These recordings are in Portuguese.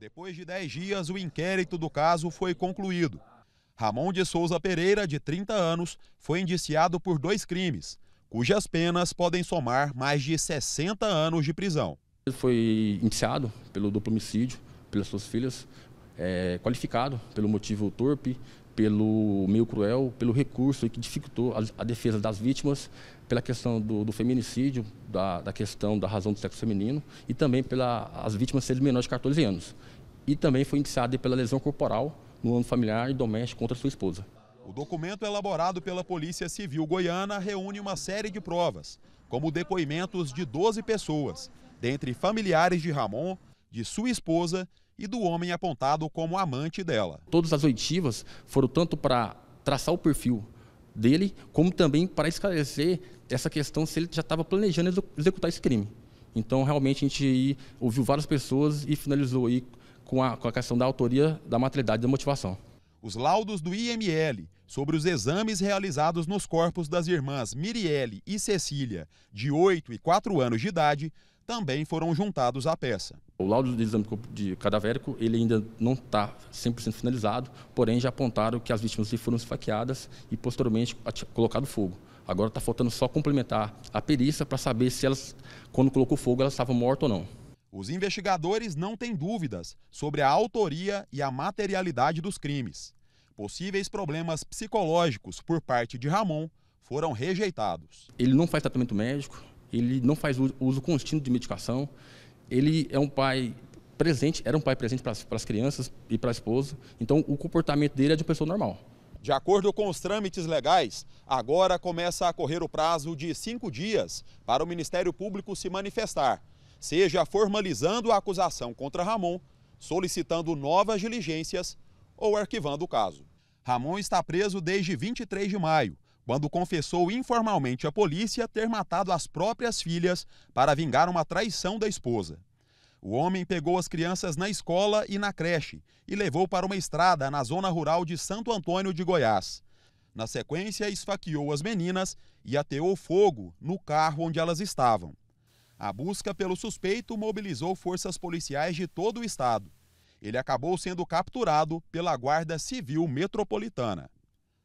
Depois de 10 dias, o inquérito do caso foi concluído. Ramon de Souza Pereira, de 30 anos, foi indiciado por dois crimes, cujas penas podem somar mais de 60 anos de prisão. Ele foi indiciado pelo duplo homicídio pelas suas filhas, é, qualificado pelo motivo torpe, pelo meio cruel, pelo recurso que dificultou a, a defesa das vítimas, pela questão do, do feminicídio, da, da, questão da razão do sexo feminino e também pelas vítimas serem menores de 14 anos. E também foi indiciado pela lesão corporal no ano familiar e doméstico contra sua esposa. O documento elaborado pela Polícia Civil Goiana reúne uma série de provas, como depoimentos de 12 pessoas, dentre familiares de Ramon, de sua esposa e do homem apontado como amante dela. Todas as oitivas foram tanto para traçar o perfil dele, como também para esclarecer essa questão se ele já estava planejando executar esse crime. Então, realmente, a gente ouviu várias pessoas e finalizou aí com a, com a questão da autoria, da materialidade e da motivação. Os laudos do IML sobre os exames realizados nos corpos das irmãs Mirielle e Cecília, de 8 e 4 anos de idade, também foram juntados à peça. O laudo de exame de cadavérico ele ainda não está 100% finalizado, porém já apontaram que as vítimas foram esfaqueadas e posteriormente colocado fogo. Agora está faltando só complementar a perícia para saber se elas, quando colocou fogo, elas estavam mortas ou não. Os investigadores não têm dúvidas sobre a autoria e a materialidade dos crimes. Possíveis problemas psicológicos por parte de Ramon foram rejeitados. Ele não faz tratamento médico, ele não faz uso contínuo de medicação, ele é um pai presente, era um pai presente para as, para as crianças e para a esposa, então o comportamento dele é de uma pessoa normal. De acordo com os trâmites legais, agora começa a correr o prazo de cinco dias para o Ministério Público se manifestar, seja formalizando a acusação contra Ramon, solicitando novas diligências ou arquivando o caso. Ramon está preso desde 23 de maio quando confessou informalmente à polícia ter matado as próprias filhas para vingar uma traição da esposa. O homem pegou as crianças na escola e na creche e levou para uma estrada na zona rural de Santo Antônio de Goiás. Na sequência, esfaqueou as meninas e ateou fogo no carro onde elas estavam. A busca pelo suspeito mobilizou forças policiais de todo o estado. Ele acabou sendo capturado pela Guarda Civil Metropolitana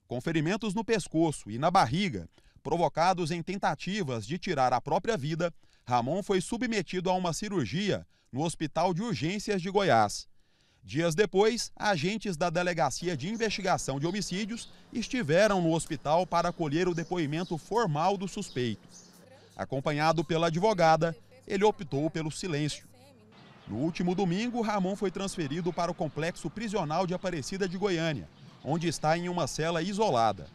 com ferimentos no pescoço e na barriga, provocados em tentativas de tirar a própria vida, Ramon foi submetido a uma cirurgia no Hospital de Urgências de Goiás. Dias depois, agentes da Delegacia de Investigação de Homicídios estiveram no hospital para colher o depoimento formal do suspeito. Acompanhado pela advogada, ele optou pelo silêncio. No último domingo, Ramon foi transferido para o complexo prisional de Aparecida de Goiânia, onde está em uma cela isolada.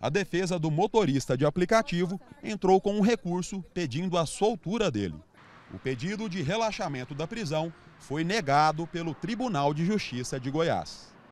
A defesa do motorista de aplicativo entrou com um recurso pedindo a soltura dele. O pedido de relaxamento da prisão foi negado pelo Tribunal de Justiça de Goiás.